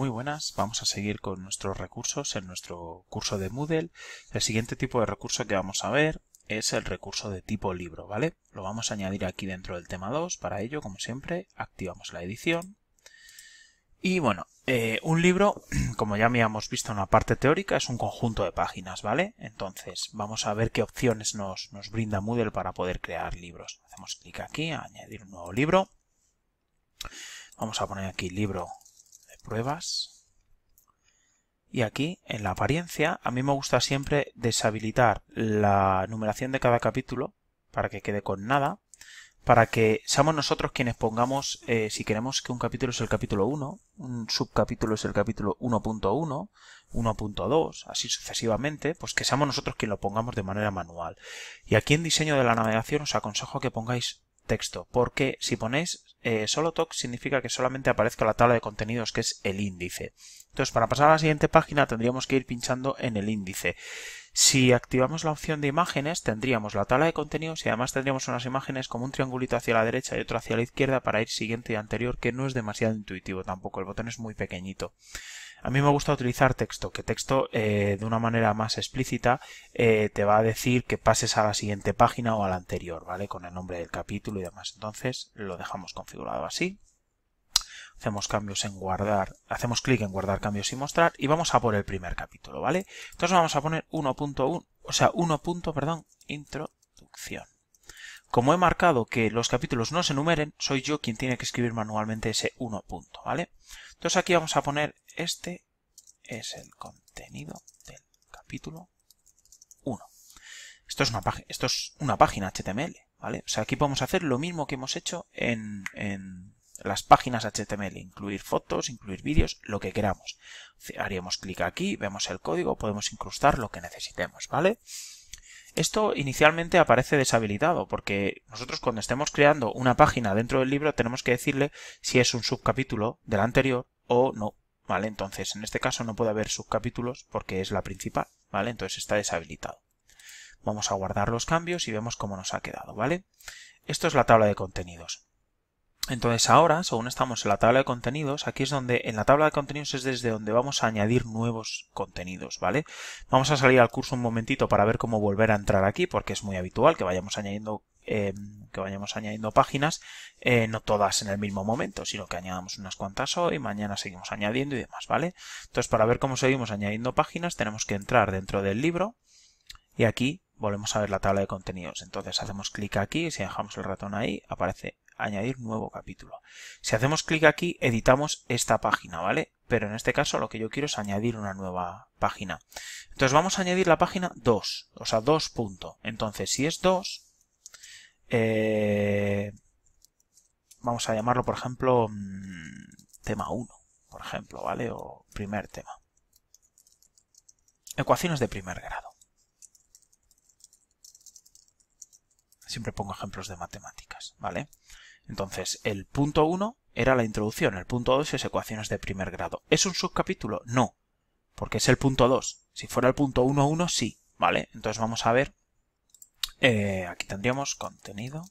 Muy buenas, vamos a seguir con nuestros recursos en nuestro curso de Moodle. El siguiente tipo de recurso que vamos a ver es el recurso de tipo libro, ¿vale? Lo vamos a añadir aquí dentro del tema 2, para ello, como siempre, activamos la edición. Y bueno, eh, un libro, como ya habíamos visto en la parte teórica, es un conjunto de páginas, ¿vale? Entonces, vamos a ver qué opciones nos, nos brinda Moodle para poder crear libros. Hacemos clic aquí, a añadir un nuevo libro. Vamos a poner aquí libro pruebas. Y aquí, en la apariencia, a mí me gusta siempre deshabilitar la numeración de cada capítulo para que quede con nada, para que seamos nosotros quienes pongamos, eh, si queremos que un capítulo es el capítulo 1, un subcapítulo es el capítulo 1.1, 1.2, así sucesivamente, pues que seamos nosotros quienes lo pongamos de manera manual. Y aquí en diseño de la navegación os aconsejo que pongáis texto, porque si ponéis eh, solo toc significa que solamente aparezca la tabla de contenidos que es el índice. Entonces, para pasar a la siguiente página tendríamos que ir pinchando en el índice. Si activamos la opción de imágenes, tendríamos la tabla de contenidos y además tendríamos unas imágenes como un triangulito hacia la derecha y otro hacia la izquierda para ir siguiente y anterior, que no es demasiado intuitivo tampoco, el botón es muy pequeñito. A mí me gusta utilizar texto, que texto eh, de una manera más explícita eh, te va a decir que pases a la siguiente página o a la anterior, ¿vale? Con el nombre del capítulo y demás. Entonces lo dejamos configurado así. Hacemos cambios en guardar, hacemos clic en guardar cambios y mostrar y vamos a por el primer capítulo, ¿vale? Entonces vamos a poner 1.1, o sea, 1. perdón, introducción. Como he marcado que los capítulos no se numeren, soy yo quien tiene que escribir manualmente ese 1 punto, ¿vale? Entonces aquí vamos a poner este es el contenido del capítulo 1. Esto es una, página HTML, ¿vale? O sea, aquí podemos hacer lo mismo que hemos hecho en, en las páginas HTML, incluir fotos, incluir vídeos, lo que queramos. Haríamos clic aquí, vemos el código, podemos incrustar lo que necesitemos, ¿vale? Esto inicialmente aparece deshabilitado porque nosotros cuando estemos creando una página dentro del libro tenemos que decirle si es un subcapítulo del anterior o no. ¿Vale? Entonces, en este caso no puede haber subcapítulos porque es la principal, ¿vale? Entonces está deshabilitado. Vamos a guardar los cambios y vemos cómo nos ha quedado, ¿vale? Esto es la tabla de contenidos. Entonces ahora, según estamos en la tabla de contenidos, aquí es donde, en la tabla de contenidos es desde donde vamos a añadir nuevos contenidos, ¿vale? Vamos a salir al curso un momentito para ver cómo volver a entrar aquí, porque es muy habitual que vayamos añadiendo, eh, que vayamos añadiendo páginas, eh, no todas en el mismo momento, sino que añadamos unas cuantas hoy, mañana seguimos añadiendo y demás, ¿vale? Entonces para ver cómo seguimos añadiendo páginas tenemos que entrar dentro del libro y aquí volvemos a ver la tabla de contenidos. Entonces hacemos clic aquí, si dejamos el ratón ahí, aparece añadir nuevo capítulo. Si hacemos clic aquí, editamos esta página, ¿vale? Pero en este caso lo que yo quiero es añadir una nueva página. Entonces vamos a añadir la página 2, o sea, 2 punto. Entonces, si es 2, eh, vamos a llamarlo, por ejemplo, mm, tema 1, por ejemplo, ¿vale? O primer tema. Ecuaciones de primer grado. Siempre pongo ejemplos de matemáticas, ¿vale? Entonces, el punto 1 era la introducción, el punto 2 es ecuaciones de primer grado. ¿Es un subcapítulo? No, porque es el punto 2. Si fuera el punto 1, 1, sí, ¿vale? Entonces vamos a ver, eh, aquí tendríamos contenido,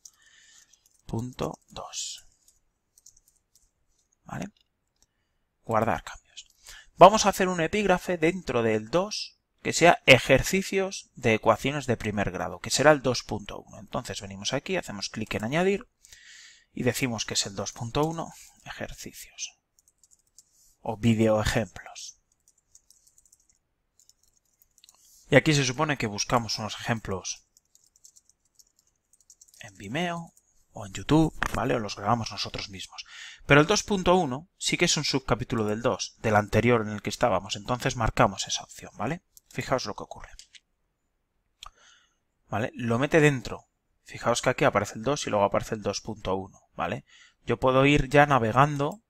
punto 2, ¿vale? Guardar cambios. Vamos a hacer un epígrafe dentro del 2 que sea ejercicios de ecuaciones de primer grado, que será el 2.1. Entonces venimos aquí, hacemos clic en añadir y decimos que es el 2.1 ejercicios o video ejemplos. Y aquí se supone que buscamos unos ejemplos en Vimeo o en YouTube, ¿vale? O los grabamos nosotros mismos. Pero el 2.1 sí que es un subcapítulo del 2, del anterior en el que estábamos. Entonces marcamos esa opción, ¿vale? Fijaos lo que ocurre. ¿Vale? Lo mete dentro Fijaos que aquí aparece el 2 y luego aparece el 2.1, ¿vale? Yo puedo ir ya navegando,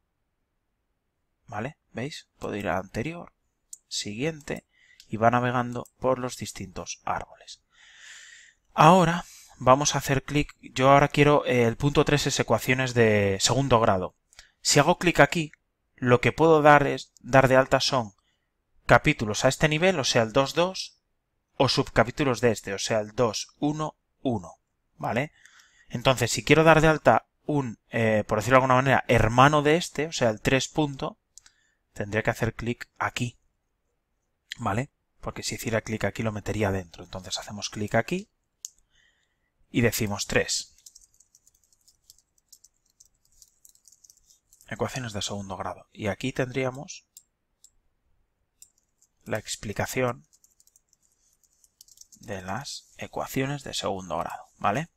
¿vale? ¿Veis? Puedo ir a anterior, siguiente, y va navegando por los distintos árboles. Ahora vamos a hacer clic, yo ahora quiero eh, el punto 3 es ecuaciones de segundo grado. Si hago clic aquí, lo que puedo dar es dar de alta son capítulos a este nivel, o sea el 2.2, o subcapítulos de este, o sea el 2.1.1. ¿vale? Entonces, si quiero dar de alta un, eh, por decirlo de alguna manera, hermano de este, o sea, el 3 punto, tendría que hacer clic aquí, ¿vale? Porque si hiciera clic aquí lo metería dentro. Entonces hacemos clic aquí y decimos 3. Ecuaciones de segundo grado. Y aquí tendríamos la explicación de las ecuaciones de segundo grado, ¿vale?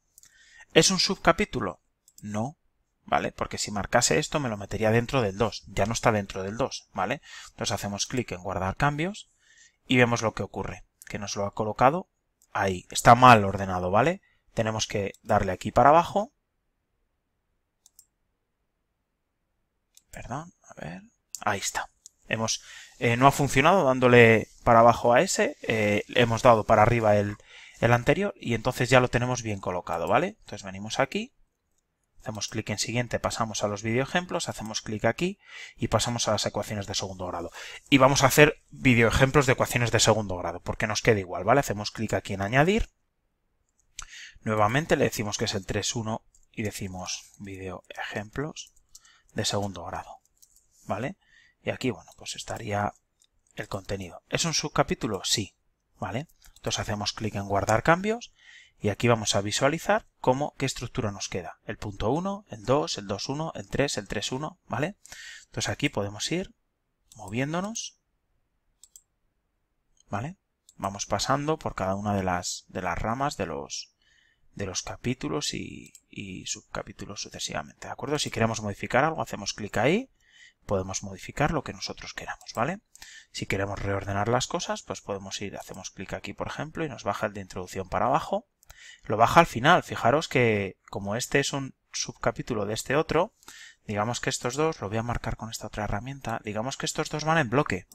¿Es un subcapítulo? No, ¿vale? Porque si marcase esto me lo metería dentro del 2, ya no está dentro del 2, ¿vale? Entonces hacemos clic en guardar cambios y vemos lo que ocurre, que nos lo ha colocado ahí, está mal ordenado, ¿vale? Tenemos que darle aquí para abajo, perdón, a ver, ahí está, eh, no ha funcionado dándole para abajo a ese, eh, hemos dado para arriba el, el anterior y entonces ya lo tenemos bien colocado, ¿vale? Entonces venimos aquí, hacemos clic en siguiente, pasamos a los videoejemplos, hacemos clic aquí y pasamos a las ecuaciones de segundo grado. Y vamos a hacer videoejemplos de ecuaciones de segundo grado, porque nos queda igual, ¿vale? Hacemos clic aquí en añadir, nuevamente le decimos que es el 3.1 y decimos videoejemplos de segundo grado, ¿vale? Y aquí, bueno, pues estaría el contenido. ¿Es un subcapítulo? Sí, ¿vale? Entonces hacemos clic en guardar cambios y aquí vamos a visualizar cómo, qué estructura nos queda. El punto 1, el 2, el 2.1, el 3, el 3.1, ¿vale? Entonces aquí podemos ir moviéndonos, ¿vale? Vamos pasando por cada una de las, de las ramas de los, de los capítulos y, y subcapítulos sucesivamente, ¿de acuerdo? Si queremos modificar algo, hacemos clic ahí podemos modificar lo que nosotros queramos, ¿vale? Si queremos reordenar las cosas, pues podemos ir, hacemos clic aquí, por ejemplo, y nos baja el de introducción para abajo. Lo baja al final, fijaros que como este es un subcapítulo de este otro, digamos que estos dos, lo voy a marcar con esta otra herramienta, digamos que estos dos van en bloque,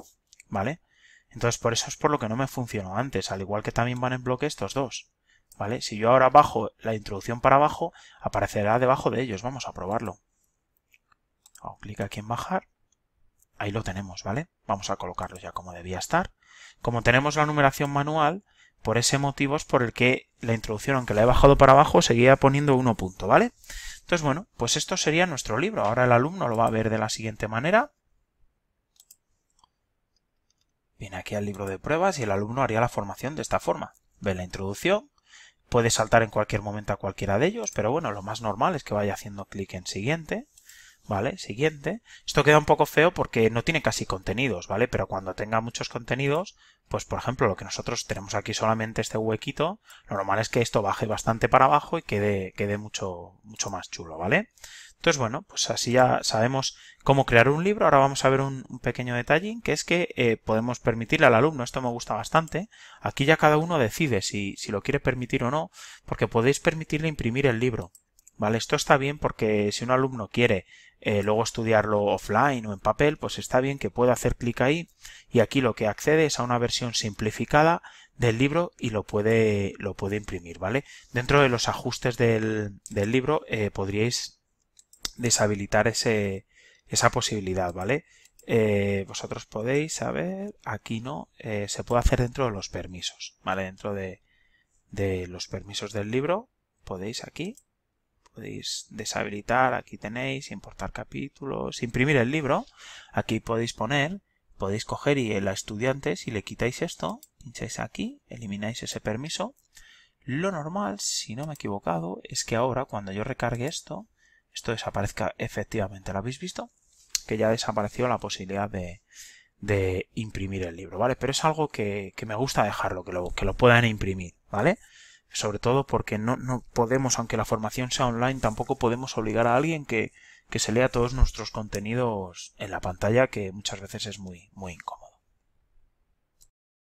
¿vale? Entonces por eso es por lo que no me funcionó antes, al igual que también van en bloque estos dos, ¿vale? Si yo ahora bajo la introducción para abajo, aparecerá debajo de ellos, vamos a probarlo. Hago clic aquí en bajar. Ahí lo tenemos, ¿vale? Vamos a colocarlo ya como debía estar. Como tenemos la numeración manual, por ese motivo es por el que la introducción, aunque la he bajado para abajo, seguía poniendo uno punto, ¿vale? Entonces, bueno, pues esto sería nuestro libro. Ahora el alumno lo va a ver de la siguiente manera. Viene aquí al libro de pruebas y el alumno haría la formación de esta forma. Ve la introducción, puede saltar en cualquier momento a cualquiera de ellos, pero bueno, lo más normal es que vaya haciendo clic en siguiente. ¿vale? Siguiente. Esto queda un poco feo porque no tiene casi contenidos, ¿vale? Pero cuando tenga muchos contenidos, pues por ejemplo, lo que nosotros tenemos aquí solamente este huequito, lo normal es que esto baje bastante para abajo y quede, quede mucho, mucho más chulo, ¿vale? Entonces, bueno, pues así ya sabemos cómo crear un libro. Ahora vamos a ver un, pequeño detalle, que es que eh, podemos permitirle al alumno, esto me gusta bastante, aquí ya cada uno decide si, si lo quiere permitir o no, porque podéis permitirle imprimir el libro. ¿Vale? Esto está bien porque si un alumno quiere eh, luego estudiarlo offline o en papel, pues está bien que pueda hacer clic ahí y aquí lo que accede es a una versión simplificada del libro y lo puede, lo puede imprimir, ¿vale? Dentro de los ajustes del, del libro eh, podríais deshabilitar ese, esa posibilidad, ¿vale? Eh, vosotros podéis saber, aquí no, se puede hacer dentro de los permisos, ¿vale? Dentro de, de los permisos del libro podéis aquí podéis deshabilitar, aquí tenéis, importar capítulos, imprimir el libro, aquí podéis poner, podéis coger y el estudiante, si le quitáis esto, pincháis aquí, elimináis ese permiso. Lo normal, si no me he equivocado, es que ahora cuando yo recargue esto, esto desaparezca efectivamente, ¿lo habéis visto? Que ya desapareció la posibilidad de, de imprimir el libro, ¿vale? Pero es algo que, que me gusta dejarlo, que lo, que lo puedan imprimir, ¿vale? sobre todo porque no, no podemos, aunque la formación sea online, tampoco podemos obligar a alguien que, que se lea todos nuestros contenidos en la pantalla, que muchas veces es muy, muy incómodo.